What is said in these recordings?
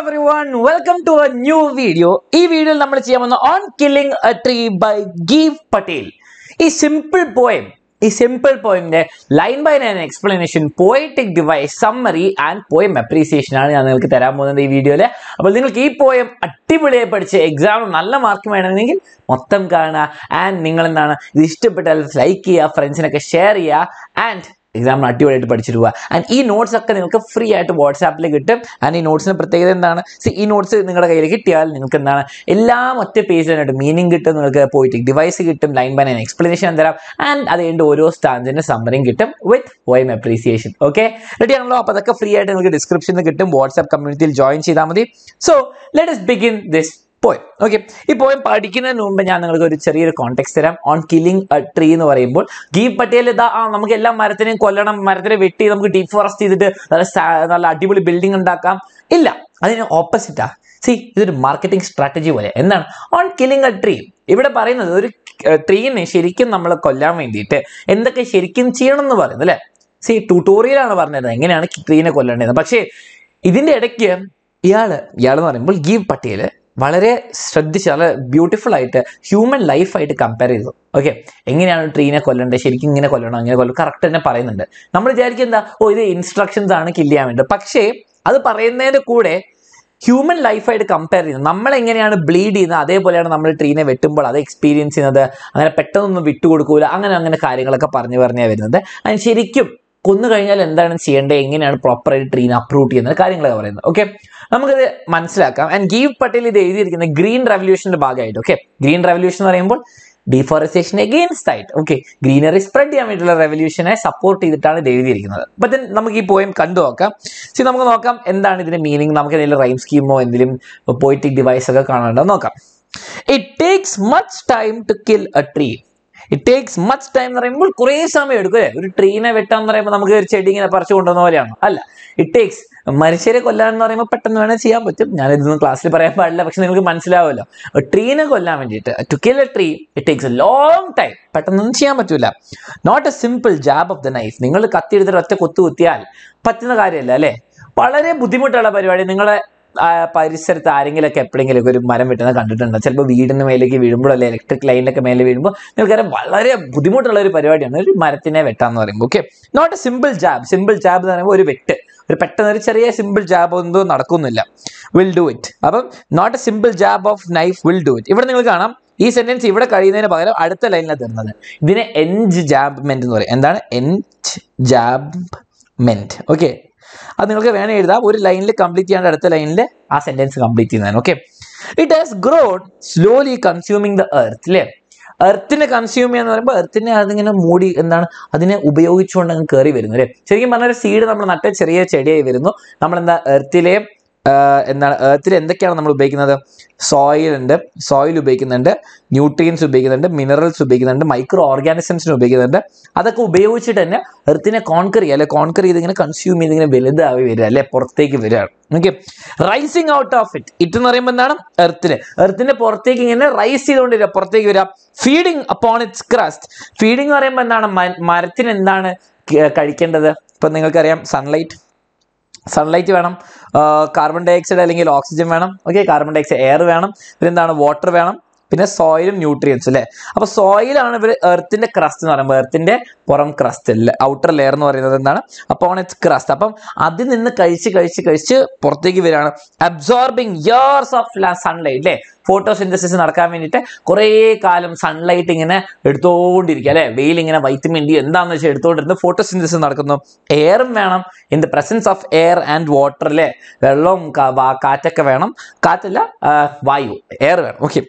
Every everyone welcome to a new video ഈ വീഡിയോയിൽ നമ്മൾ ചെയ്യാൻ വന്ന on killing a tree by Gieve Patel ഈ സിമ്പിൾ പോയം ഈ സിമ്പിൾ പോയിമിന്റെ line by line explanation poetic device summary and poem appreciation ആണ് ഞാൻ നിങ്ങൾക്ക് തരാൻ പോകുന്നത് ഈ വീഡിയോയിൽ അപ്പോൾ നിങ്ങൾക്ക് ഈ പോയം അടിപൊളിയായി പഠിച്ച് എക്സാം നല്ല മാർക്ക് വേണമെങ്കിൽ മൊത്തം കാണുക ആൻഡ് നിങ്ങൾ എന്താണ് ഇത് ഇഷ്ടപ്പെട്ടാൽ ലൈക്ക് ചെയ്യുക ഫ്രണ്ട്സിനൊക്കെ ഷെയർ ചെയ്യുക ആൻഡ് എക്സാമിന് അടിപൊളിയായിട്ട് പഠിച്ചിരുക ആൻഡ് ഈ നോട്ട്സ് ഒക്കെ നിങ്ങൾക്ക് ഫ്രീ ആയിട്ട് വാട്സാപ്പിൽ കിട്ടും ആൻഡ് ഈ നോട്ട്സിന് പ്രത്യേകത എന്താണ് സി ഈ നോട്ട്സ് നിങ്ങളുടെ കയ്യിൽ കിട്ടിയാൽ നിങ്ങൾക്ക് എന്താണ് എല്ലാ ഒറ്റ പേജിനായിട്ട് മീനിങ് കിട്ടും നിങ്ങൾക്ക് പോയിട്ട് ഡിവൈസ് കിട്ടും ലൈൻ ബൈ ലൈൻ എക്സ്പ്ലനേഷൻ തരാം ആൻഡ് അത് കഴിഞ്ഞ് ഓരോ സ്റ്റാൻസിൻ്റെ സമ്മറിയും കിട്ടും with poem appreciation okay ready ആണല്ലോ അപ്പോൾ അതൊക്കെ ഫ്രീ ആയിട്ട് നിങ്ങൾക്ക് ഡിസ്ക്രിപ്ഷനിൽ കിട്ടും വാട്സാപ്പ് കമ്മ്യൂണിറ്റിയിൽ ജോയിൻ ചെയ്താൽ മതി so let us begin this poem okay ഈ പോയം പഠിക്കുന്നതിന് മുമ്പ് ഞാൻ നിങ്ങൾക്ക് ഒരു ചെറിയൊരു കോണ്ടെക്സ്റ്റ് തരാം ഓൺ കില്ലിംഗ് എ ട്രീ എന്ന് പറയുമ്പോൾ ഗീവ് പട്ടേൽ ഇതാ ആ നമുക്ക് എല്ലാ മരത്തിനെയും കൊല്ലണം മരത്തിനെ വെട്ടി നമുക്ക് ഡീപ് ഫോറസ്റ്റ് ചെയ്തിട്ട് നല്ല നല്ല അടിപൊളി ബിൽഡിംഗ് ഉണ്ടാക്കാം ഇല്ല അതിന് ഓപ്പോസിറ്റാ സി ഇതൊരു മാർക്കറ്റിംഗ് സ്ട്രാറ്റജി പോലെ എന്താണ് ഓൺ കില്ലിംഗ് എ ട്രീ ഇവിടെ പറയുന്നത് ഒരു ട്രീനെ ശരിക്കും നമ്മൾ കൊല്ലാൻ വേണ്ടിയിട്ട് എന്തൊക്കെ ശരിക്കും ചെയ്യണം എന്ന് പറയുന്നത് അല്ലേ സി ട്യൂട്ടോറിയലാണ് പറഞ്ഞിരുന്നത് എങ്ങനെയാണ് ട്രീനെ കൊല്ലേണ്ടത് പക്ഷേ ഇതിൻ്റെ ഇടയ്ക്ക് ഇയാള് ഇയാൾ എന്ന് പറയുമ്പോൾ ഗീവ് പട്ടേൽ വളരെ ശ്രദ്ധിച്ച് വളരെ ബ്യൂട്ടിഫുൾ ആയിട്ട് ഹ്യൂമൻ ലൈഫായിട്ട് കമ്പയർ ചെയ്തു ഓക്കെ എങ്ങനെയാണ് ട്രീനെ കൊല്ലേണ്ടത് ശരിക്കും ഇങ്ങനെ കൊല്ലണം അങ്ങനെ കൊല്ലണം കറക്റ്റ് തന്നെ പറയുന്നുണ്ട് നമ്മൾ വിചാരിക്കും എന്താ ഓ ഇത് ഇൻസ്ട്രക്ഷൻസ് ആണ് കില്ല് ചെയ്യാൻ വേണ്ടത് പക്ഷേ അത് പറയുന്നതിൻ്റെ കൂടെ ഹ്യൂമൻ ലൈഫായിട്ട് കമ്പയർ ചെയ്യുന്നത് നമ്മൾ എങ്ങനെയാണ് ബ്ലീഡ് ചെയ്യുന്നത് അതേപോലെയാണ് നമ്മൾ ട്രീനെ വെട്ടുമ്പോൾ അത് എക്സ്പീരിയൻസ് ചെയ്യുന്നത് അങ്ങനെ പെട്ടെന്നൊന്നും വിട്ടുകൊടുക്കൂല അങ്ങനെ അങ്ങനെ കാര്യങ്ങളൊക്കെ പറഞ്ഞു പറഞ്ഞാൽ വരുന്നത് അതിന് ശരിക്കും കൊന്നു കഴിഞ്ഞാൽ എന്താണ് ചെയ്യേണ്ടത് എങ്ങനെയാണ് പ്രോപ്പറായിട്ട് ട്രീനെ അപ്രൂവ് ചെയ്യുന്നത് കാര്യങ്ങളൊക്കെ പറയുന്നത് ഓക്കെ നമുക്കത് മനസ്സിലാക്കാം ആൻഡ് ഗീവ് പട്ടേൽ ഇത് എഴുതിയിരിക്കുന്നത് ഗ്രീൻ റെവല്യൂഷന്റെ ഭാഗമായിട്ട് ഓക്കെ ഗ്രീൻ റെവല്യൂഷൻ എന്ന് പറയുമ്പോൾ ഡിഫോറസ്റ്റേഷൻ എഗെയിൻസ്റ്റ് ആയിട്ട് ഓക്കെ ഗ്രീനറി സ്പ്രെഡ് ചെയ്യാൻ വേണ്ടിയിട്ടുള്ള റെവല്യൂഷനെ സപ്പോർട്ട് ചെയ്തിട്ടാണ് ഇത് എഴുതിയിരിക്കുന്നത് ബട്ട് നമുക്ക് ഈ പോയം കണ്ടു നോക്കാം സി നമുക്ക് നോക്കാം എന്താണ് ഇതിന്റെ മീനിങ് നമുക്ക് എന്തെങ്കിലും റൈം സ്കീമോ എന്തെങ്കിലും പോയിറ്റിക് ഡിവൈസ് ഒക്കെ കാണാണ്ടോ നോക്കാം it takes much time to kill a tree it takes much time എന്ന് പറയുമ്പോൾ കുറേ സമയം എടുക്കും അല്ലേ ഒരു ട്രീനെ വെട്ടാൻ എന്ന് പറയുമ്പോൾ നമുക്ക് ഒരു ചെടി ഇങ്ങനെ പറിച്ചു കൊണ്ടുവന്ന പോലെയാണ് അല്ല ഇറ്റ് ടേക്സ് മനുഷ്യരെ കൊല്ലാൻ എന്ന് പറയുമ്പോൾ പെട്ടെന്ന് വേണേൽ ചെയ്യാൻ പറ്റും ഞാൻ ഇതൊന്നും ക്ലാസ്സിൽ പറയാൻ പാടില്ല പക്ഷെ നിങ്ങൾക്ക് മനസ്സിലാവുമല്ലോ ട്രീനെ കൊല്ലാൻ വേണ്ടിയിട്ട് to kill a tree it takes a long time പെട്ടെന്നൊന്നും ചെയ്യാൻ പറ്റില്ല not a simple jab of the knife നിങ്ങൾ കത്തി എടുത്തിട്ട് ഒറ്റ കൊത്തു കുത്തിയാൽ പറ്റുന്ന കാര്യമല്ല അല്ലേ വളരെ ബുദ്ധിമുട്ടുള്ള പരിപാടി നിങ്ങളെ പരിസരത്ത് ആരെങ്കിലൊക്കെ എപ്പോഴെങ്കിലും ഒരു മരം വെട്ടുന്നത് കണ്ടിട്ടുണ്ട് ചിലപ്പോൾ വീടിന് മേലേക്ക് വീഴുമ്പോൾ അല്ലെങ്കിൽ ഇലക്ട്രിക് ലൈനിലൊക്കെ മേലെ വീഴുമ്പോൾ നിങ്ങൾക്കാരെ വളരെ ബുദ്ധിമുട്ടുള്ള ഒരു പരിപാടിയാണ് ഒരു മരത്തിനെ വെട്ടാന്ന് പറയുമ്പോൾ okay not a simple jab simple jab എന്ന് പറയുമ്പോൾ ഒരു വെട്ട് ഒരു പെട്ടെന്ന് ഒരു ചെറിയ സിമ്പിൾ ജാബ് ഒന്നും നടക്കുന്നില്ല വിൽ ഡു ഇറ്റ് അപ്പം not a simple jab of knife will do it ഇവിടെ നിങ്ങൾ കാണാം ഈ സെന്റൻസ് ഇവിടെ കഴിയുന്നതിന് പകരം അടുത്ത ലൈനിലാണ് തീർന്നത് ഇതിനെ എൻജ് ജാബ്മെന്റ് എന്ന് പറയും എന്താണ് എൻജ് ജാബ്മെന്റ് ഓക്കെ അത് നിങ്ങൾക്ക് വേണേ എഴുതാം ഒരു ലൈനിൽ കംപ്ലീറ്റ് ചെയ്യാണ്ട് അടുത്ത ലൈനിൽ ആ സെന്റൻസ് കംപ്ലീറ്റ് ചെയ്യുന്നതിന് okay it has grown slowly consuming the earth അല്ലേ എർത്തിനെ കൺസ്യൂം ചെയ്യാന്ന് പറയുമ്പോൾ എർത്തിനെ അതിങ്ങനെ മൂടി എന്താണ് അതിനെ ഉപയോഗിച്ചുകൊണ്ട് അങ്ങ് കയറി വരുന്നു അല്ലേ ശരിക്കും പറഞ്ഞാൽ സീഡ് നമ്മൾ നട്ട ചെറിയ ചെടിയായി വരുന്നു നമ്മളെന്താ എർത്തിലെയും എന്താണ് ഏർത്തിൽ എന്തൊക്കെയാണ് നമ്മൾ ഉപയോഗിക്കുന്നത് സോയിൽ ഉണ്ട് സോയിൽ ഉപയോഗിക്കുന്നുണ്ട് ന്യൂട്രിയൻസ് ഉപയോഗിക്കുന്നുണ്ട് മിനറൽസ് ഉപയോഗിക്കുന്നുണ്ട് മൈക്രോ ഓർഗാനിസംസിന് ഉപയോഗിക്കുന്നുണ്ട് അതൊക്കെ ഉപയോഗിച്ചിട്ട് തന്നെ എർത്തിനെ കോൺകർ ചെയ്യുക അല്ലെ കോൺകർ ചെയ്ത് ഇങ്ങനെ കൺസ്യൂം ചെയ്ത് ഇങ്ങനെ വലുതായി വരിക അല്ലെ പുറത്തേക്ക് വരികയാണ് okay rising out of it it എന്ന് പറയുമ്പോൾ എന്താണ് എർത്തിന് എർത്തിന്റെ പുറത്തേക്ക് ഇങ്ങനെ റൈസ് ചെയ്തുകൊണ്ടിരിക്കുക പുറത്തേക്ക് വരിക feeding upon its crust feeding എന്ന് പറയുമ്പോൾ എന്താണ് മരത്തിന് എന്താണ് കഴിക്കേണ്ടത് ഇപ്പം നിങ്ങൾക്കറിയാം സൺലൈറ്റ് സൺലൈറ്റ് വേണം കാർബൺ ഡൈ ഓക്സൈഡ് അല്ലെങ്കിൽ ഓക്സിജൻ വേണം okay carbon dioxide air വേണം പിന്നെന്താണ് വാട്ടർ വേണം പിന്നെ സോയിലും ന്യൂട്രിയൻസ് അല്ലെ അപ്പൊ സോയിലാണ് ഇവർ എർത്തിന്റെ ക്രസ്റ്റ് എന്ന് പറയുമ്പോൾ എർത്തിന്റെ പുറം ക്രസ്റ്റ് അല്ലെ ഔട്ടർ ലെയർ എന്ന് പറയുന്നത് എന്താണ് അപ്പോൾ ഓൺ ഇറ്റ്സ് ക്രസ്റ്റ് അപ്പം അതിൽ നിന്ന് കഴിച്ച് കഴിച്ച് കഴിച്ച് പുറത്തേക്ക് വരികയാണ് അബ്സോർബിങ് ഇയേഴ്സ് ഓഫ് സൺലൈറ്റ് അല്ലേ ഫോട്ടോസിന്തസിസ് നടക്കാൻ വേണ്ടിയിട്ട് കുറേ കാലം സൺലൈറ്റ് ഇങ്ങനെ എടുത്തുകൊണ്ടിരിക്കുക അല്ലെ വെയിൽ ഇങ്ങനെ വൈറ്റമിൻ ഡി എന്താണെന്ന് വെച്ചാൽ എടുത്തുകൊണ്ടിരുന്ന് ഫോട്ടോസിന്തസിസ് നടക്കുന്നു എയറും വേണം in the presence of air and water അല്ലെ വെള്ളവും കാറ്റൊക്കെ വേണം കാറ്റല്ല വായു എയർ വേണം ഓക്കെ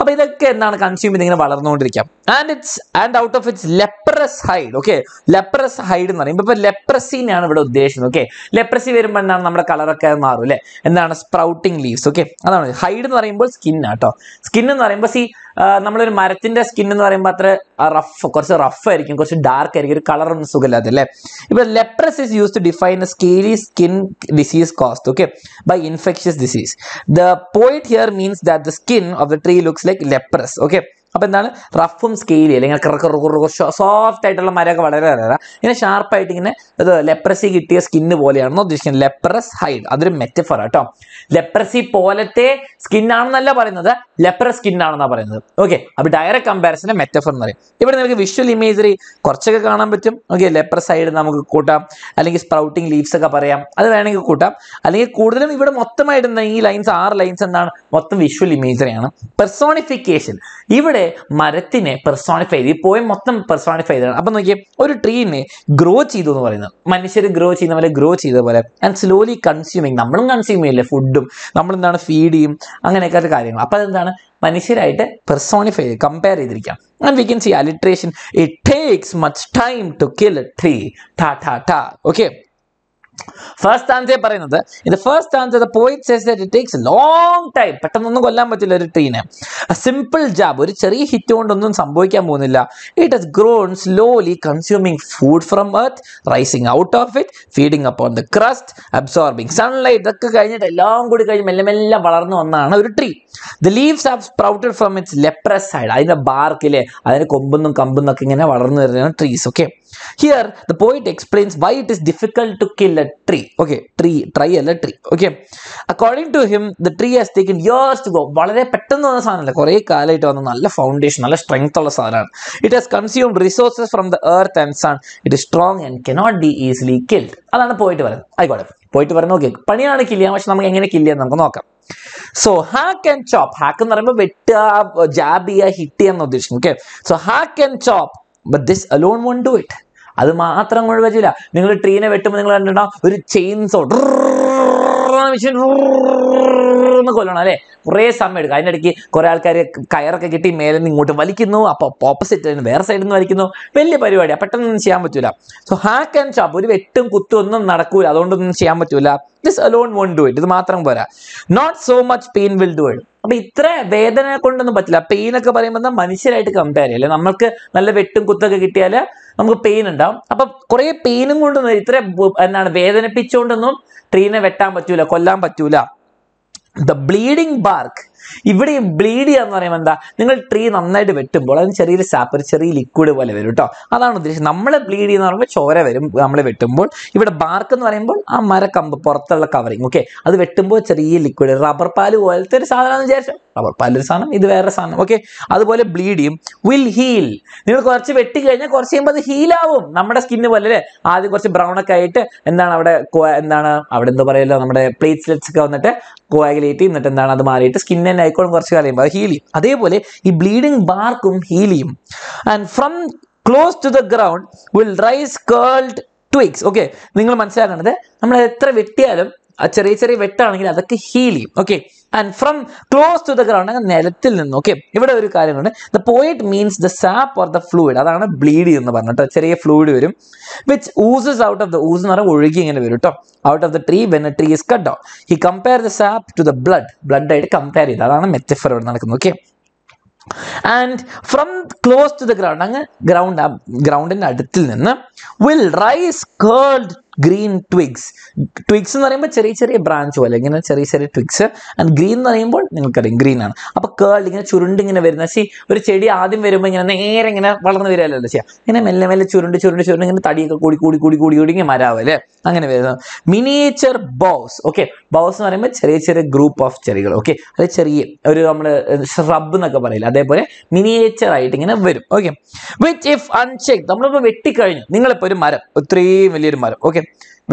അപ്പോൾ ഇതൊക്കെ എന്താണ് കൺസ്യൂം ചെയ്ത് ഇങ്ങനെ വളർന്നുകൊണ്ടിരിക്കാം and its and out of its leprous hide okay leprous hide എന്ന് പറയുമ്പോൾ ഇപ്പൊ ലെപ്രസിനെയാണ് ഇവിടെ ഉദ്ദേശിക്കുന്നത് ഓക്കെ ലെപ്രസി വരുമ്പോൾ എന്താണ് നമ്മുടെ കളറൊക്കെ മാറും അല്ലെ എന്താണ് സ്പ്രൗട്ടിങ് ലീവ്സ് ഓക്കെ അതാണ് ഹൈഡ് എന്ന് പറയുമ്പോൾ സ്കിൻ ആട്ടോ സ്കിൻ എന്ന് പറയുമ്പോൾ സി നമ്മളൊരു മരത്തിന്റെ സ്കിൻ എന്ന് പറയുമ്പോൾ അത്ര റഫ് കുറച്ച് റഫ് ആയിരിക്കും കുറച്ച് ഡാർക്ക് ആയിരിക്കും ഒരു കളറൊന്നും സുഖമില്ലാതെ അല്ലെ ഇപ്പൊ leprous is use to define a scaly skin disease caused okay by infectious disease the point here means that the skin of the tree looks like leprous okay അപ്പോൾ എന്താണ് റഫും സ്കെയിലി അല്ലെങ്കിൽ കറക്കറക്കുറു സോഫ്റ്റ് ആയിട്ടുള്ള മരമൊക്കെ വളരെ വളരെ ഇങ്ങനെ ഷാർപ്പായിട്ട് ഇങ്ങനെ ഇത് ലെപ്രസി കിട്ടിയ സ്കിന്ന് പോലെയാണെന്ന് ഉദ്ദേശിക്കുന്നത് ലെപ്രസ് ഹൈഡ് അതൊരു മെറ്റഫർ കേട്ടോ ലെപ്രസി പോലത്തെ സ്കിന്നാണെന്നല്ല പറയുന്നത് സ്കിൻ സ്കിന്നാണെന്നാണ് പറയുന്നത് ഓക്കെ അപ്പോൾ ഡയറക്റ്റ് കമ്പാരിസനെ മെറ്റഫർ എന്ന് പറയും ഇവിടെ നിങ്ങൾക്ക് വിഷ്വൽ ഇമേജറി കുറച്ചൊക്കെ കാണാൻ പറ്റും ഓക്കെ ലെപ്രസ് ഹൈഡ് നമുക്ക് കൂട്ടാം അല്ലെങ്കിൽ സ്പ്രൗട്ടിങ് ലീവ്സ് ഒക്കെ പറയാം അത് വേണമെങ്കിൽ കൂട്ടാം അല്ലെങ്കിൽ കൂടുതലും ഇവിടെ മൊത്തമായിട്ട് ഈ ലൈൻസ് ആറ് ലൈൻസ് എന്താണ് മൊത്തം വിഷ്വൽ ഇമേജറി ആണ് പെർസോണിഫിക്കേഷൻ ഇവിടെ മരത്തിനെ പെർസോണിഫൈ ചെയ്ത് ഈ പോയം മൊത്തം പെർസോണിഫൈ ചെയ്തതാണ് അപ്പൊ നോക്കിയേ ഒരു ട്രീനെ ഗ്രോ ചെയ്തു എന്ന് പറയുന്നത് മനുഷ്യർ ഗ്രോ ചെയ്യുന്ന പോലെ ഗ്രോ ചെയ്ത പോലെ ആൻഡ് സ്ലോലി കൺസ്യൂമിങ് നമ്മളും കൺസ്യൂം ചെയ്യില്ലേ ഫുഡും നമ്മൾ എന്താണ് ഫീഡ് ചെയ്യും അങ്ങനെയൊക്കെ കാര്യങ്ങൾ അപ്പൊ അതെന്താണ് മനുഷ്യരായിട്ട് പെർസോണിഫൈ ചെയ്ത് കമ്പയർ ചെയ്തിരിക്കാം and we can see alliteration it takes much time to kill tree ടാ ടാ ടാ ഓക്കെ ഫസ്റ്റ് ആൻസർ പറയുന്നത് ഇത് first answer point it takes a long time പെട്ടെന്നൊന്നും കൊല്ലാൻ പറ്റില്ല ഒരു ട്രീനെ സിമ്പിൾ ജാബ് ഒരു ചെറിയ ഹിറ്റ് കൊണ്ടൊന്നും സംഭവിക്കാൻ പോകുന്നില്ല it is grown slowly consuming food from earth rising out of it feeding upon the crust absorbing sunlight ഇതൊക്കെ കഴിഞ്ഞിട്ട് എല്ലാം കൂടി കഴിഞ്ഞ് മെല്ലെ മെല്ലെ വളർന്നു വന്നാണ് ഒരു tree the leaves have sprouted from its leprous side അതിന്റെ ബാർക്കിലെ അതിന് കൊമ്പൊന്നും കമ്പൊന്നും ഇങ്ങനെ വളർന്നു വരുന്ന trees okay Here, the poet explains why it is difficult to kill a tree. Okay, tree, try a tree. Okay. According to him, the tree has taken years to go. വളരെ പെട്ടെന്ന് വന്ന സാധനമല്ല കുറെ കാലമായിട്ട് വന്ന നല്ല ഫൗണ്ടേഷൻ നല്ല strength ഉള്ള സാധനമാണ് it has consume resources from the earth and sun it is strong and cannot be easily killed അതാണ് പോയിട്ട് പറയുന്നത് ആയിക്കോട്ടെ പോയിട്ട് പറഞ്ഞു നോക്കി പണിയാണ് കില്ലിയാൻ പക്ഷെ നമുക്ക് എങ്ങനെ കില്ലിയാന്ന് നമുക്ക് നോക്കാം so hack and chop hack എന്ന് പറയുമ്പോൾ വെട്ടുക ജാബ് ചെയ്യുക ഹിറ്റ് ചെയ്യാന്ന് ഉദ്ദേശിക്കും okay so hack and chop but this alone won't do it അത് മാത്രം അങ്ങോട്ട് പറ്റില്ല നിങ്ങൾ ട്രീനെ വെട്ടുമ്പോൾ നിങ്ങൾ കണ്ടിട്ടുണ്ടാവും ഒരു ചെയിൻസോ കൊല്ലണം അല്ലേ കുറേ സമയം എടുക്കും അതിനിടയ്ക്ക് കുറേ ആൾക്കാർ കയറൊക്കെ കിട്ടി മേലെ നിന്ന് ഇങ്ങോട്ട് വലിക്കുന്നു അപ്പോൾ ഓപ്പോസിറ്റ് വേറെ സൈഡിൽ നിന്ന് വലിക്കുന്നു വലിയ പരിപാടിയാണ് പെട്ടെന്നൊന്നും ചെയ്യാൻ പറ്റൂല സോ ഹാക്ക് ആൻഡ് ഷാപ്പ് ഒരു വെട്ടും കുത്തും ഒന്നും നടക്കൂല അതുകൊണ്ടൊന്നും ചെയ്യാൻ പറ്റൂല this alone won't do it ഇത് മാത്രം പോരാ not so much pain will do it അപ്പൊ ഇത്ര വേദന കൊണ്ടൊന്നും പറ്റില്ല പെയിൻ ഒക്കെ പറയുമ്പോൾ മനുഷ്യരായിട്ട് കമ്പയർ ചെയ്യല്ലേ നമ്മൾക്ക് നല്ല വെട്ടും കുത്തൊക്കെ കിട്ടിയാൽ നമുക്ക് പെയിൻ ഉണ്ടാവും അപ്പൊ കുറെ പെയിനും കൊണ്ടൊന്നും ഇത്ര എന്താണ് വേദനിപ്പിച്ചുകൊണ്ടൊന്നും ട്രീനെ വെട്ടാൻ പറ്റൂല കൊല്ലാൻ പറ്റൂല ദ ബ്ലീഡിങ് ബാർക്ക് ഇവിടെ ബ്ലീഡ് എന്ന് പറയുമ്പോൾ എന്താ നിങ്ങൾ ട്രീ നന്നായിട്ട് വെട്ടുമ്പോൾ അതിന് ചെറിയൊരു സാപ്പർ ചെറിയ ലിക്വിഡ് പോലെ വരും കേട്ടോ അതാണ് ഉദ്ദേശിച്ചത് നമ്മൾ ബ്ലീഡ് എന്ന് പറയുമ്പോൾ ചോര വരും നമ്മൾ വെട്ടുമ്പോൾ ഇവിടെ ബാർക്ക് എന്ന് പറയുമ്പോൾ ആ മരക്കമ്പ് പുറത്തുള്ള കവറിങ് ഓക്കെ അത് വെട്ടുമ്പോൾ ചെറിയ ലിക്വിഡ് റബ്ബർ പാല് പോലത്തെ ഒരു സാധനം വിചാരിച്ചു റബ്ബർ പാലൊരു സാധനം ഇത് വേറെ സാധനം ഓക്കെ അതുപോലെ ബ്ലീഡ് ചെയ്യും വിൽ ഹീൽ നിങ്ങൾ കുറച്ച് വെട്ടി കഴിഞ്ഞാൽ കുറച്ച് കഴിയുമ്പോൾ അത് ഹീലാവും നമ്മുടെ സ്കിന്ന് പോലെ അല്ലേ ആദ്യം കുറച്ച് ബ്രൗൺ ഒക്കെ ആയിട്ട് എന്താണ് അവിടെ എന്താണ് അവിടെ എന്താ പറയുമല്ലോ നമ്മുടെ പ്ലേറ്റ്ലെറ്റ്സ് ഒക്കെ വന്നിട്ട് കോവാഗുലേറ്റ് ചെയ്യും എന്നിട്ട് എന്താണ് അത് മാറിയിട്ട് സ്കിൻ ആൻഡ് ആയിക്കോളും കുറച്ച് കാലം അത് ഹീൽ ചെയ്യും അതേപോലെ ഈ ബ്ലീഡിങ് ബാർക്കും ഹീൽ ചെയ്യും and from close to the ground will rise curled twigs okay നിങ്ങൾ മനസ്സിലാക്കേണ്ടത് നമ്മൾ എത്ര വെട്ടിയാലും ചെറിയ ചെറിയ വെട്ടാണെങ്കിൽ അതൊക്കെ ഹീൽ ചെയ്യും okay and from close to the ground അങ്ങനെ നിലത്തിൽ നിന്ന് ഓക്കെ ഇവിടെ ഒരു കാര്യമുണ്ട് the poet means the sap or the fluid അതാണ് ബ്ലീഡ് എന്ന് പറഞ്ഞിട്ട് ചെറിയ ഫ്ലൂയിഡ് വരും which oozes out of the ooze എന്ന് പറഞ്ഞാൽ ഒഴുകി ഇങ്ങനെ വരും കേട്ടോ out of the tree when a tree is cut out he compare the sap to the blood blood ആയിട്ട് കമ്പയർ ചെയ്ത് അതാണ് മെറ്റഫർ ഇവിടെ നടക്കുന്നത് okay and from close to the ground അങ്ങ് ഗ്രൗണ്ട് ഗ്രൗണ്ടിന്റെ അടുത്തിൽ നിന്ന് will rise curled green twigs twigs എന്ന് പറയുമ്പോൾ ചെറിയ ചെറിയ ബ്രാഞ്ച് പോലെ ഇങ്ങനെ ചെറിയ ചെറിയ ട്വിഗ്സ് ആൻഡ് ഗ്രീൻ എന്ന് പറയുമ്പോൾ നിങ്ങൾക്കറിയാം ഗ്രീൻ ആണ് അപ്പോൾ കേൾ ഇങ്ങനെ ചുരുണ്ട് ഇങ്ങനെ വരുന്ന സി ഒരു ചെടി ആദ്യം വരുമ്പോൾ ഇങ്ങനെ നേരെ ഇങ്ങനെ വളർന്നു വരാലല്ലോ ചെയ്യുക ഇങ്ങനെ മെല്ലെ മെല്ലെ ചുരുണ്ട് ചുരുണ്ട് ചുരുണ്ട് ഇങ്ങനെ തടിയൊക്കെ കൂടി കൂടി കൂടി കൂടി കൂടി ഇങ്ങനെ മരാവല്ലേ അങ്ങനെ വരുന്നത് മിനിയേച്ചർ ബോസ് ഓക്കെ ബോസ് എന്ന് പറയുമ്പോൾ ചെറിയ ചെറിയ ഗ്രൂപ്പ് ഓഫ് ചെടികൾ ഓക്കെ അത് ചെറിയ ഒരു നമ്മൾ ഷ്രബ് എന്നൊക്കെ പറയില്ല അതേപോലെ മിനിയേച്ചർ ആയിട്ട് ഇങ്ങനെ വരും ഓക്കെ വിച്ച് ഇഫ് അൺചെക്ക് നമ്മളിപ്പോൾ വെട്ടിക്കഴിഞ്ഞു നിങ്ങളിപ്പോൾ ഒരു മരം ഇത്രയും വലിയൊരു മരം ഓക്കെ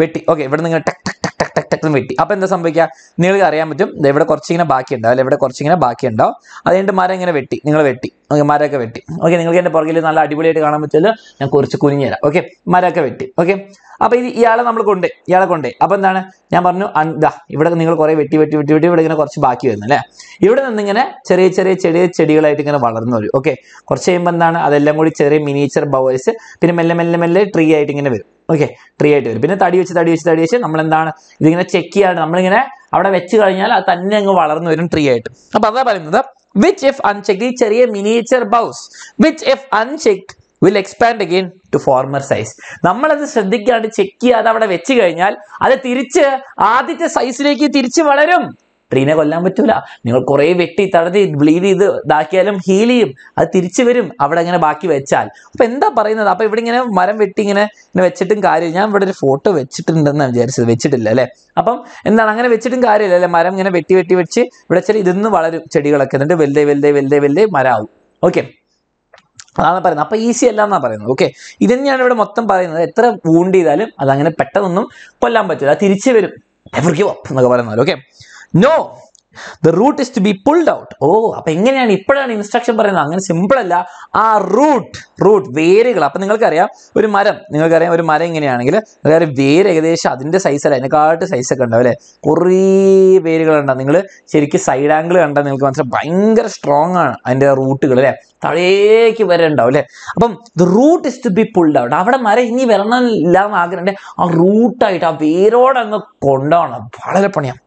വെട്ടി ഓക്കെ ഇവിടെ നിങ്ങൾ ടക് ടക് ടക് ടക് ടക് ടക് വെട്ടി അപ്പോൾ എന്താ സംഭവിക്കുക നിങ്ങൾക്ക് അറിയാൻ പറ്റും ഇവിടെ കുറച്ചിങ്ങനെ ബാക്കി ഉണ്ടാവും അല്ലെ ഇവിടെ കുറച്ചിങ്ങനെ ബാക്കി ഉണ്ടാവും അതുകൊണ്ട് മരം ഇങ്ങനെ വെട്ടി നിങ്ങൾ വെട്ടി ഓക്കെ മരമൊക്കെ വെട്ടി ഓക്കെ നിങ്ങൾക്ക് എൻ്റെ പുറകിൽ നല്ല അടിപൊളിയായിട്ട് കാണാൻ പറ്റില്ല ഞാൻ കുറച്ച് കുനിഞ്ഞു തരാം ഓക്കെ മരമൊക്കെ വെട്ടി ഓക്കെ അപ്പോൾ ഇത് ഇയാളെ നമ്മൾ കൊണ്ട് ഇയാളെ കൊണ്ട് അപ്പോൾ എന്താണ് ഞാൻ പറഞ്ഞു ദാ ഇവിടെ നിങ്ങൾ കുറെ വെട്ടി വെട്ടി വെട്ടി വെട്ടി ഇവിടെ ഇങ്ങനെ കുറച്ച് ബാക്കി വരുന്നു അല്ലേ ഇവിടെ നിന്നിങ്ങനെ ചെറിയ ചെറിയ ചെറിയ ചെടികളായിട്ട് ഇങ്ങനെ വളർന്നു വരും ഓക്കെ കുറച്ച് കഴിയുമ്പോൾ എന്താണ് അതെല്ലാം കൂടി ചെറിയ മിനിയേച്ചർ ബവേഴ്സ് പിന്നെ മെല്ലെ മെല്ലെ മെല്ലെ ട്രീ ആയിട്ട് ഇങ്ങനെ വരും ഓക്കെ ട്രീ ആയിട്ട് വരും പിന്നെ തടി വെച്ച് തടി വെച്ച് തടി വെച്ച് നമ്മൾ എന്താണ് ഇതിങ്ങനെ ചെക്ക് ചെയ്യാണ്ട് നമ്മളിങ്ങനെ അവിടെ വെച്ച് കഴിഞ്ഞാൽ അത് തന്നെ അങ്ങ് വളർന്നു വരും ട്രീ ആയിട്ട് അപ്പോൾ അതാ പറയുന്നത് which if unchecked, ഈ ചെറിയ miniature boughs which if unchecked will expand again to former size നമ്മളത് ശ്രദ്ധിക്കാണ്ട് ചെക്ക് ചെയ്യാതെ അവിടെ വെച്ച് കഴിഞ്ഞാൽ അത് തിരിച്ച് ആദ്യത്തെ സൈസിലേക്ക് തിരിച്ച് വളരും ട്രീനെ കൊല്ലാൻ പറ്റൂല നിങ്ങൾ കുറേ വെട്ടി തടഞ്ഞ് ബ്ലീഡ് ചെയ്ത് ഇതാക്കിയാലും ഹീൽ ചെയ്യും അത് തിരിച്ചു വരും അവിടെ അങ്ങനെ ബാക്കി വെച്ചാൽ അപ്പം എന്താ പറയുന്നത് അപ്പം ഇവിടെ ഇങ്ങനെ മരം വെട്ടി ഇങ്ങനെ ഇങ്ങനെ വെച്ചിട്ടും കാര്യമില്ല ഞാൻ ഇവിടെ ഒരു ഫോട്ടോ വെച്ചിട്ടുണ്ടെന്നാണ് വിചാരിച്ചത് വെച്ചിട്ടില്ല അല്ലേ അപ്പം എന്താണ് അങ്ങനെ വെച്ചിട്ടും കാര്യമില്ല അല്ലേ മരം ഇങ്ങനെ വെട്ടി വെട്ടി വെച്ച് ഇവിടെ ചില ഇതിന്ന് വളരും ചെടികളൊക്കെ എന്നിട്ട് വലുതെ വലുതെ വലുതെ വെല്ലെ മരാവും ഓക്കെ അതാണ് പറയുന്നത് അപ്പൊ ഈസി അല്ല എന്നാണ് പറയുന്നത് ഓക്കെ ഇത് തന്നെയാണ് ഇവിടെ മൊത്തം പറയുന്നത് എത്ര വൂണ്ട് ചെയ്താലും അത് അങ്ങനെ പെട്ടെന്നൊന്നും കൊല്ലാൻ പറ്റില്ല അത് തിരിച്ചു വരും എന്നൊക്കെ പറയുന്നത് okay no the root is to be pulled out oh അപ്പൊ എങ്ങനെയാണ് ഇപ്പോഴാണ് ഇൻസ്ട്രക്ഷൻ പറയുന്നത് അങ്ങനെ സിമ്പിൾ അല്ല ആ റൂട്ട് റൂട്ട് വേരുകൾ അപ്പൊ നിങ്ങൾക്കറിയാം ഒരു മരം നിങ്ങൾക്കറിയാം ഒരു മരം എങ്ങനെയാണെങ്കിൽ അതായത് വേര് ഏകദേശം അതിന്റെ സൈസ് അല്ല അതിനെക്കാട്ട് സൈസ് ഒക്കെ ഉണ്ടാവും അല്ലേ കുറേ വേരുകൾ ഉണ്ടാവും നിങ്ങൾ ശരിക്കും സൈഡ് ആംഗിൾ കണ്ടാൽ നിങ്ങൾക്ക് മനസ്സിലാവും ഭയങ്കര സ്ട്രോങ് ആണ് അതിന്റെ റൂട്ടുകൾ അല്ലെ തഴേക്ക് വരെ ഉണ്ടാവും അല്ലെ അപ്പം the root is to be pulled out അവിടെ മരം ഇനി വരണം എന്ന് ആഗ്രഹം ആ റൂട്ടായിട്ട് ആ വേരോടങ്ങ് കൊണ്ടോണം വളരെ പണിയാം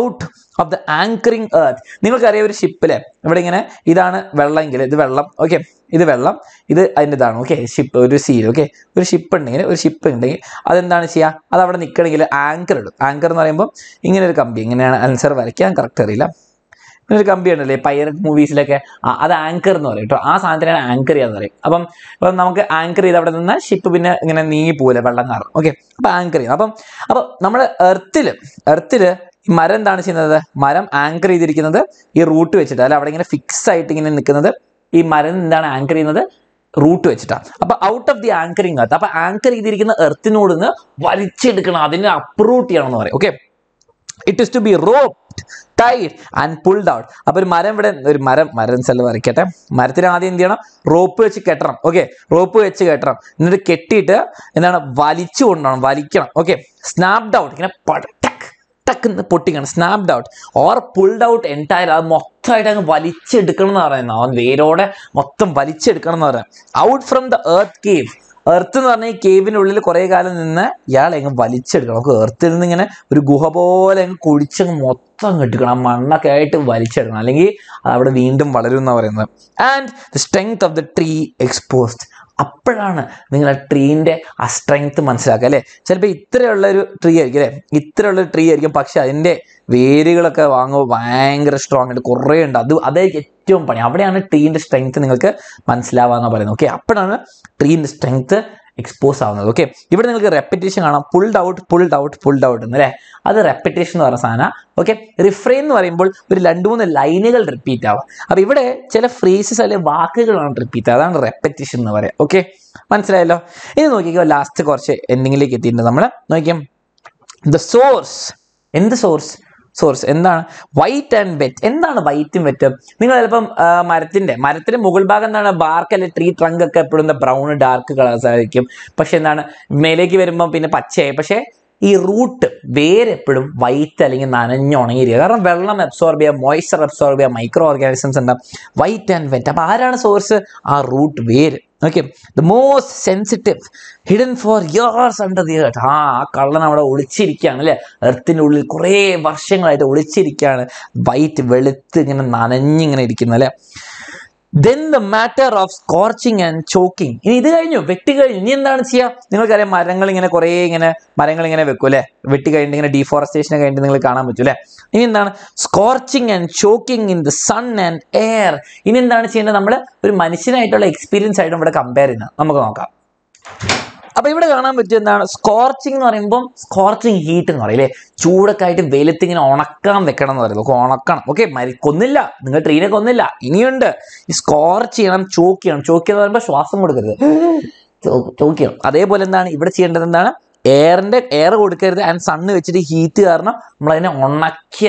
out of the anchoring earth നിങ്ങൾക്കറിയാം ഒരു ഷിപ്പിലെ ഇവിടെ ഇങ്ങനെ ഇതാണ് വെള്ളമെങ്കിൽ ഇത് വെള്ളം ഓക്കെ ഇത് വെള്ളം ഇത് അതിൻ്റെ ഇതാണ് ഓക്കെ ഷിപ്പ് ഒരു സീൽ ഓക്കെ ഒരു ഷിപ്പ് ഉണ്ടെങ്കിൽ ഒരു ഷിപ്പ് ഉണ്ടെങ്കിൽ അതെന്താണ് ചെയ്യുക അത് അവിടെ നിൽക്കണമെങ്കിൽ ആങ്കർ ഇടും ആങ്കർ എന്ന് പറയുമ്പോൾ ഇങ്ങനെ ഒരു കമ്പി ഇങ്ങനെയാണ് ആൻസർ വരയ്ക്കാൻ കറക്റ്റ് അറിയില്ല ഇങ്ങനെ ഒരു കമ്പി ഉണ്ടല്ലേ പൈററ്റ് മൂവീസിലൊക്കെ അത് ആങ്കർ എന്ന് പറയും കേട്ടോ ആ സാധനത്തിനാണ് ആങ്കർ ചെയ്യാന്ന് പറയും അപ്പം ഇപ്പം നമുക്ക് ആങ്കർ ചെയ്ത് അവിടെ നിന്ന് ഷിപ്പ് പിന്നെ ഇങ്ങനെ നീങ്ങി പോകില്ല വെള്ളം കാറും ഓക്കെ അപ്പം ആങ്കർ ചെയ്യുന്നു അപ്പം അപ്പം നമ്മുടെ എർത്തിൽ എർത്തിൽ ഈ മരം എന്താണ് ചെയ്യുന്നത് മരം ആങ്കർ ചെയ്തിരിക്കുന്നത് ഈ റൂട്ട് വെച്ചിട്ട് അല്ല അവിടെ ഇങ്ങനെ ഫിക്സ് ആയിട്ട് ഇങ്ങനെ നിൽക്കുന്നത് ഈ മരം എന്താണ് ആങ്കർ ചെയ്യുന്നത് റൂട്ട് വെച്ചിട്ടാണ് അപ്പൊ out of the anchoring earth അപ്പൊ ആങ്കർ ചെയ്തിരിക്കുന്ന എർത്തിനോട് നിന്ന് വലിച്ചെടുക്കണം അതിനെ അപ്രൂട്ട് ചെയ്യണം എന്ന് പറയും okay it is to be roped tied and pulled out അപ്പൊ ഒരു മരം ഇവിടെ ഒരു മരം മരം സെല്ല് വരയ്ക്കട്ടെ മരത്തിന് ആദ്യം എന്ത് ചെയ്യണം റോപ്പ് വെച്ച് കെട്ടണം ഓക്കെ റോപ്പ് വെച്ച് കെട്ടണം എന്നിട്ട് കെട്ടിയിട്ട് എന്താണ് വലിച്ചു കൊണ്ടുപോകണം വലിക്കണം ഓക്കെ സ്നാപ്ഡ് ഔട്ട് ഇങ്ങനെ ടക്കെന്ന് പൊട്ടിക്കണം snapped out or pulled out entire അത് മൊത്തമായിട്ട് അങ്ങ് വലിച്ചെടുക്കണം എന്ന് പറയുന്നത് അവൻ വേരോടെ മൊത്തം വലിച്ചെടുക്കണം എന്ന് പറയാം out from the earth cave earth എന്ന് പറഞ്ഞാൽ ഈ കേവിനുള്ളിൽ കുറേ കാലം നിന്ന് ഇയാൾ അങ്ങ് വലിച്ചെടുക്കണം നമുക്ക് എർത്തിൽ നിന്ന് ഇങ്ങനെ ഒരു ഗുഹ പോലെ അങ്ങ് കുഴിച്ചങ്ങ് മൊത്തം കിട്ടിക്കണം ആ മണ്ണൊക്കെ ആയിട്ട് വലിച്ചെടുക്കണം അല്ലെങ്കിൽ അവിടെ വീണ്ടും വളരും എന്നാണ് പറയുന്നത് and the strength of the tree exposed അപ്പോഴാണ് നിങ്ങൾ ആ ട്രീൻ്റെ ആ സ്ട്രെങ്ത് മനസ്സിലാക്കുക അല്ലേ ചിലപ്പോൾ ഇത്രയുള്ളൊരു ട്രീ ആയിരിക്കും അല്ലേ ഇത്രയുള്ളൊരു ട്രീ ആയിരിക്കും പക്ഷെ അതിൻ്റെ വേരുകളൊക്കെ വാങ്ങുമ്പോൾ ഭയങ്കര സ്ട്രോങ് ആയിട്ട് കുറേ ഉണ്ട് അത് അതായിരിക്കും ഏറ്റവും പണി അവിടെയാണ് ട്രീൻ്റെ സ്ട്രെങ്ത് നിങ്ങൾക്ക് മനസ്സിലാവാന്ന് എന്ന് പറയുന്നത് ഓക്കെ അപ്പോഴാണ് ട്രീൻ്റെ സ്ട്രെങ്ത് എക്സ്പോസ് ആവുന്നത് ഓക്കെ ഇവിടെ നിങ്ങൾക്ക് റെപ്പിറ്റേഷൻ കാണാം pull out pull out pull out എന്ന് അല്ലേ അത് റെപ്പിറ്റേഷൻ എന്ന് പറയുന്ന സാധനം ഓക്കെ റിഫ്രെയിൻ എന്ന് പറയുമ്പോൾ ഒരു രണ്ട് മൂന്ന് ലൈനുകൾ റിപ്പീറ്റ് ആവാം അപ്പോൾ ഇവിടെ ചില ഫ്രേസസ് അല്ലെങ്കിൽ വാക്കുകളാണ് റിപ്പീറ്റ് അതാണ് റെപ്പിറ്റേഷൻ എന്ന് പറയാം ഓക്കെ മനസ്സിലായല്ലോ ഇനി നോക്കിക്കോ ലാസ്റ്റ് കുറച്ച് എന്തെങ്കിലേക്ക് എത്തിയിട്ടുണ്ട് നമ്മൾ നോക്കിയാൽ ദ സോഴ്സ് എന്ത് സോഴ്സ് സോഴ്സ് എന്താണ് വൈറ്റ് ആൻഡ് വെറ്റ് എന്താണ് വൈറ്റും വെറ്റും നിങ്ങൾ ചിലപ്പം മരത്തിന്റെ മരത്തിന്റെ മുകൾ ഭാഗം എന്താണ് ബാർക്ക് അല്ലെ ട്രീ ട്രങ്ക് ഒക്കെ എപ്പോഴും ബ്രൗൺ ഡാർക്ക് കളേഴ്സ് ആയിരിക്കും പക്ഷെ എന്താണ് മേലേക്ക് വരുമ്പോൾ പിന്നെ പച്ചയായി പക്ഷേ ഈ റൂട്ട് വേരെപ്പോഴും വൈറ്റ് അല്ലെങ്കിൽ നനഞ്ഞുണങ്ങിയിരിക്കുക കാരണം വെള്ളം അബ്സോർബ് ചെയ്യുക മോയ്സ്ചർ അബ്സോർബ് ചെയ്യുക മൈക്രോ ഓർഗാനിസംസ് ഉണ്ട് വൈറ്റ് ആൻഡ് വെറ്റ് അപ്പോൾ ആരാണ് സോഴ്സ് ആ റൂട്ട് വേര് okay the most sensitive hidden for years under the earth ആ ആ കള്ളൻ അവിടെ ഒളിച്ചിരിക്കുകയാണ് അല്ലേ എർത്തിൻ്റെ ഉള്ളിൽ കുറേ വർഷങ്ങളായിട്ട് ഒളിച്ചിരിക്കുകയാണ് വൈറ്റ് വെളുത്ത് ഇങ്ങനെ നനഞ്ഞിങ്ങനെ ഇരിക്കുന്നത് അല്ലേ then the matter of scorching and choking ഇനി ഇത് കഴിഞ്ഞു വെട്ടി കഴിഞ്ഞു ഇനി എന്താണ് ചെയ്യുക നിങ്ങൾക്കറിയാം മരങ്ങൾ ഇങ്ങനെ കുറെ ഇങ്ങനെ മരങ്ങൾ ഇങ്ങനെ വെക്കും അല്ലെ വെട്ടി കഴിഞ്ഞിട്ട് ഇങ്ങനെ ഡീഫോറസ്റ്റേഷൻ കഴിഞ്ഞിട്ട് നിങ്ങൾ കാണാൻ പറ്റൂലെ ഇനി എന്താണ് scorching and choking in the sun and air ഇനി എന്താണ് ചെയ്യേണ്ടത് നമ്മൾ ഒരു മനുഷ്യനായിട്ടുള്ള എക്സ്പീരിയൻസ് ആയിട്ട് ഇവിടെ കമ്പയർ ചെയ്യുന്നത് നമുക്ക് നോക്കാം അപ്പൊ ഇവിടെ കാണാൻ പറ്റും എന്താണ് സ്കോർച്ചിങ് എന്ന് പറയുമ്പോൾ സ്കോർച്ചിങ് ഹീറ്റ് എന്ന് പറയില്ലേ ചൂടൊക്കെ ആയിട്ട് ഇങ്ങനെ ഉണക്കാൻ വെക്കണം എന്ന് പറയുന്നത് ഉണക്കണം ഓക്കെ മരി കൊന്നില്ല നിങ്ങൾ ട്രെയിനെ കൊന്നില്ല ഇനിയുണ്ട് ഈ സ്കോർച്ച് ചെയ്യണം ചോക്ക് ചെയ്യണം ചോക്ക് എന്ന് പറയുമ്പോൾ ശ്വാസം കൊടുക്കരുത് ചോക്ക് ചെയ്യണം അതേപോലെ എന്താണ് ഇവിടെ ചെയ്യേണ്ടത് എന്താണ് എയറിന്റെ എയർ കൊടുക്കരുത് ആൻഡ് സണ്ണ് വെച്ചിട്ട് ഹീറ്റ് കാരണം നമ്മൾ അതിനെ ഉണക്കി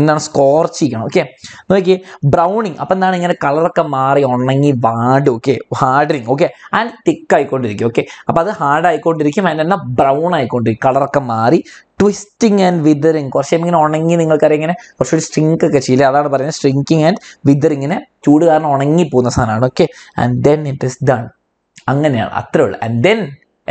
എന്താണ് സ്കോർച്ചിങ് ചെയ്യണം ഓക്കെ നോക്കി ബ്രൗണിങ് അപ്പം എന്താണ് ഇങ്ങനെ കളറൊക്കെ മാറി ഉണങ്ങി വാടും okay hardening okay and thick ആയിക്കൊണ്ടിരിക്കും ഓക്കെ അപ്പം അത് ഹാർഡ് ആയിക്കൊണ്ടിരിക്കും ആൻഡ് എന്നാ ബ്രൗൺ ആയിക്കൊണ്ടിരിക്കും കളറൊക്കെ മാറി ട്വിസ്റ്റിങ് ആൻഡ് വിതറിങ് കുറച്ച് ഇങ്ങനെ ഉണങ്ങി നിങ്ങൾക്കറിയാം ഇങ്ങനെ കുറച്ചൊരു സ്ട്രിങ്ക് ഒക്കെ ചെയ്യില്ല അതാണ് പറയുന്നത് സ്ട്രിങ്കിങ് ആൻഡ് വിതറിങ്ങിനെ ചൂട് കാരണം ഉണങ്ങി പോകുന്ന സാധനമാണ് okay and then it is done അങ്ങനെയാണ് അത്രേ ഉള്ളൂ ആൻഡ് ദെൻ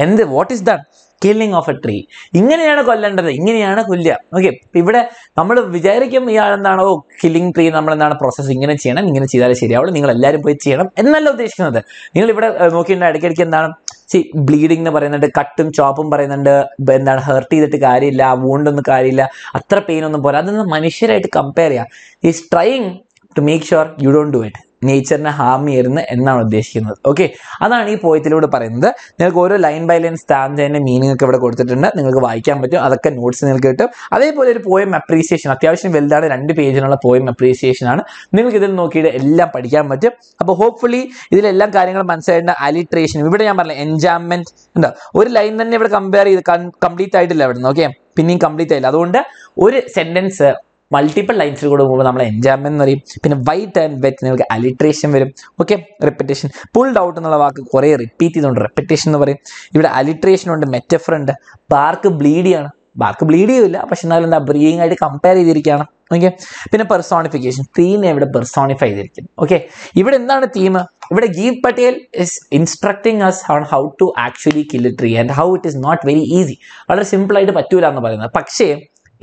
എന്ത് what is done killing of a tree ഇങ്ങനെയാണ് കൊല്ലേണ്ടത് ഇങ്ങനെയാണ് കൊല്ലുക ഓക്കെ ഇവിടെ നമ്മൾ വിചാരിക്കും ഇയാൾ എന്താണോ കില്ലിംഗ് ട്രീ നമ്മൾ എന്താണ് പ്രോസസ്സ് ഇങ്ങനെ ചെയ്യണം ഇങ്ങനെ ചെയ്താലേ ശരിയാവുള്ളൂ നിങ്ങൾ എല്ലാവരും പോയി ചെയ്യണം എന്നല്ല ഉദ്ദേശിക്കുന്നത് നിങ്ങൾ ഇവിടെ നോക്കിയിട്ടുണ്ട് ഇടയ്ക്കിടയ്ക്ക് എന്താണ് സി ബ്ലീഡിംഗ് എന്ന് പറയുന്നുണ്ട് കട്ടും ചോപ്പും പറയുന്നുണ്ട് എന്താണ് ഹേർട്ട് ചെയ്തിട്ട് കാര്യമില്ല വൂണ്ടൊന്നും കാര്യമില്ല അത്ര പെയിൻ ഒന്നും പോരാ അതൊന്നും മനുഷ്യരായിട്ട് കമ്പയർ ചെയ്യാം is trying to make sure you don't do it നേച്ചറിനെ ഹാം ചെയ്യരുന്ന് എന്നാണ് ഉദ്ദേശിക്കുന്നത് ഓക്കെ അതാണ് ഈ പോയത്തിലൂടെ പറയുന്നത് നിങ്ങൾക്ക് ഓരോ ലൈൻ ബൈ ലൈൻ സ്റ്റാൻഡേൻ്റെ മീനിങ് ഒക്കെ ഇവിടെ കൊടുത്തിട്ടുണ്ട് നിങ്ങൾക്ക് വായിക്കാൻ പറ്റും അതൊക്കെ നോട്ട്സ് നിങ്ങൾക്ക് കിട്ടും അതേപോലെ ഒരു പോയം അപ്രീസിയേഷൻ അത്യാവശ്യം വലുതാണ് രണ്ട് പേജിനുള്ള പോയം അപ്രീസിയേഷൻ ആണ് നിങ്ങൾക്ക് ഇതിൽ നോക്കിയിട്ട് എല്ലാം പഠിക്കാൻ പറ്റും അപ്പോൾ ഹോപ്പ്ഫുള്ളി ഇതിലെല്ലാം കാര്യങ്ങൾ മനസ്സിലായിട്ട് അലിട്രേഷൻ ഇവിടെ ഞാൻ പറഞ്ഞില്ല എൻജാമെന്റ് ഉണ്ടോ ഒരു ലൈൻ തന്നെ ഇവിടെ കമ്പയർ ചെയ്ത് കംപ്ലീറ്റ് ആയിട്ടില്ല ഇവിടെ നിന്ന് ഓക്കെ പിന്നെയും കംപ്ലീറ്റ് ആയില്ല അതുകൊണ്ട് ഒരു സെന്റൻസ് മൾട്ടിപ്പിൾ ലൈൻസിൽ കൂടെ പോകുമ്പോൾ നമ്മൾ എൻജാമ്യം എന്ന് പറയും പിന്നെ വൈറ്റ് ആൻഡ് വെറ്റ് നിങ്ങൾക്ക് അലിട്രേഷൻ വരും ഓക്കെ റിപ്പറ്റേഷൻ പുൾ ഡൗട്ട് എന്നുള്ള വാക്ക് കുറേ റിപ്പീറ്റ് ചെയ്തുകൊണ്ട് റിപ്പറ്റേഷൻ എന്ന് പറയും ഇവിടെ അലിട്രേഷൻ ഉണ്ട് മെറ്റഫർ ഉണ്ട് ബാർക്ക് ബ്ലീഡ് ചെയ്യാണ് ബാർക്ക് ബ്ലീഡ് ചെയ്യില്ല പക്ഷെ എന്നാലും എന്താ ബ്രീയിങ് ആയിട്ട് കമ്പയർ ചെയ്തിരിക്കുകയാണ് ഓക്കെ പിന്നെ പെർസോണിഫിക്കേഷൻ തീമിനെ ഇവിടെ പെർസോണിഫൈ ചെയ്തിരിക്കുന്നു ഓക്കെ ഇവിടെ എന്താണ് തീം ഇവിടെ Gieve Patel is instructing us on how to actually kill tree and how it is not very easy വളരെ സിമ്പിളായിട്ട് പറ്റൂല എന്ന് പറയുന്നത് പക്ഷേ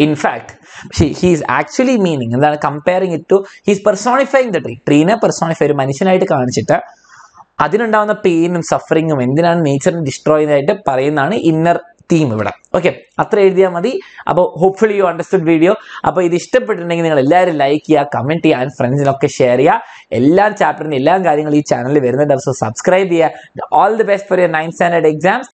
ഇൻഫാക്ട് പക്ഷേ ഹീസ് ആക്ച്വലി മീനിങ് എന്താണ് comparing it to his personifying the tree ട്രീനെ പെർസോണിഫൈ ഒരു മനുഷ്യനായിട്ട് കാണിച്ചിട്ട് അതിനുണ്ടാവുന്ന പെയിനും സഫറിങ്ങും എന്തിനാണ് നേച്ചറിനെ ഡിസ്ട്രോയ് ചെയ്യുന്നതായിട്ട് പറയുന്നതാണ് ഇന്നർ തീം ഇവിടെ ഓക്കെ അത്ര എഴുതിയാൽ മതി അപ്പോൾ ഹോപ്പ്ഫുള്ളി യു അണ്ടർസ്റ്റുഡ് വീഡിയോ അപ്പോൾ ഇത് ഇഷ്ടപ്പെട്ടിട്ടുണ്ടെങ്കിൽ നിങ്ങൾ എല്ലാവരും ലൈക്ക് ചെയ്യുക കമൻറ്റ് ചെയ്യുക ആൻഡ് ഫ്രണ്ട്സിനൊക്കെ ഷെയർ ചെയ്യുക എല്ലാ ചാപ്റ്ററിനും എല്ലാ കാര്യങ്ങളും ഈ ചാനലിൽ വരുന്ന ദിവസം സബ്സ്ക്രൈബ് ചെയ്യുക all the best for your nine standard exams